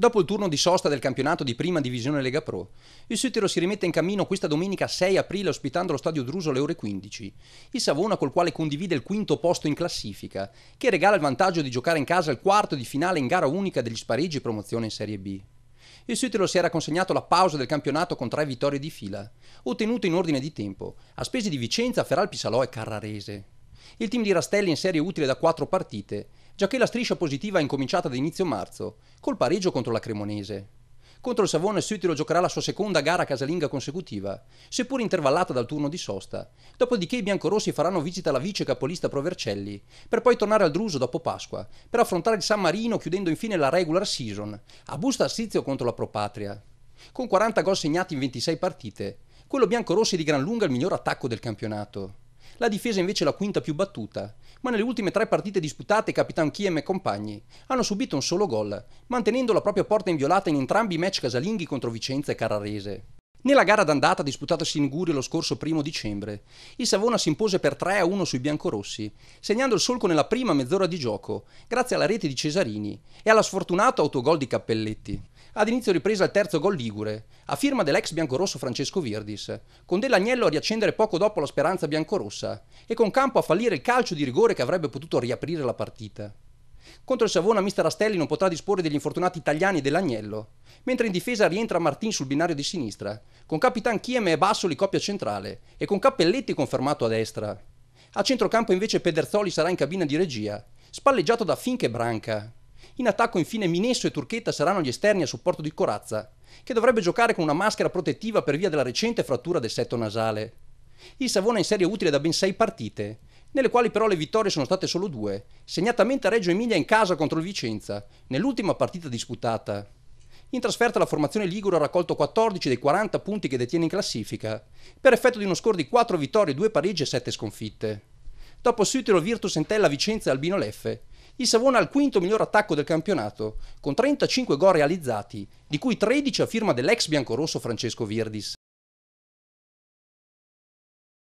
Dopo il turno di sosta del campionato di Prima Divisione Lega Pro, il Sutero si rimette in cammino questa domenica 6 aprile ospitando lo stadio Druso alle ore 15. Il Savona col quale condivide il quinto posto in classifica, che regala il vantaggio di giocare in casa il quarto di finale in gara unica degli spareggi promozione in Serie B il Sutilo si era consegnato la pausa del campionato con tre vittorie di fila, ottenute in ordine di tempo, a spese di Vicenza, Salò e Carrarese. Il team di Rastelli in serie utile da quattro partite giacché la striscia positiva è incominciata ad inizio marzo, col pareggio contro la Cremonese. Contro il Savona Sutilo giocherà la sua seconda gara casalinga consecutiva, seppur intervallata dal turno di sosta, dopodiché i biancorossi faranno visita alla vice capolista Provercelli, per poi tornare al Druso dopo Pasqua, per affrontare il San Marino chiudendo infine la regular season, a busta assizio contro la Propatria. Con 40 gol segnati in 26 partite, quello biancorossi è di gran lunga il miglior attacco del campionato. La difesa invece è la quinta più battuta, ma nelle ultime tre partite disputate Capitan Kiem e compagni hanno subito un solo gol, mantenendo la propria porta inviolata in entrambi i match casalinghi contro Vicenza e Carrarese. Nella gara d'andata disputatasi in Guria lo scorso primo dicembre, il Savona si impose per 3-1 sui biancorossi, segnando il solco nella prima mezz'ora di gioco, grazie alla rete di Cesarini e alla sfortunato autogol di Cappelletti. Ad inizio ripresa il terzo gol ligure, a firma dell'ex biancorosso Francesco Virdis, con dell'agnello a riaccendere poco dopo la speranza biancorossa e con campo a fallire il calcio di rigore che avrebbe potuto riaprire la partita. Contro il Savona mister Astelli non potrà disporre degli infortunati italiani dell'Agnello, mentre in difesa rientra Martin sul binario di sinistra, con Capitan Chieme e Bassoli coppia centrale e con Cappelletti confermato a destra. A centrocampo invece Pederzoli sarà in cabina di regia, spalleggiato da Finch e Branca. In attacco infine Minesso e Turchetta saranno gli esterni a supporto di Corazza, che dovrebbe giocare con una maschera protettiva per via della recente frattura del setto nasale. Il Savona è in serie utile da ben 6 partite, nelle quali però le vittorie sono state solo due, segnatamente a Reggio Emilia in casa contro il Vicenza, nell'ultima partita disputata. In trasferta la formazione Ligure ha raccolto 14 dei 40 punti che detiene in classifica, per effetto di uno score di 4 vittorie, 2 pareggi e 7 sconfitte. Dopo Sutero, Virtus, Entella, Vicenza e Albino Leffe, il Savona ha il quinto miglior attacco del campionato, con 35 gol realizzati, di cui 13 a firma dell'ex biancorosso Francesco Virdis.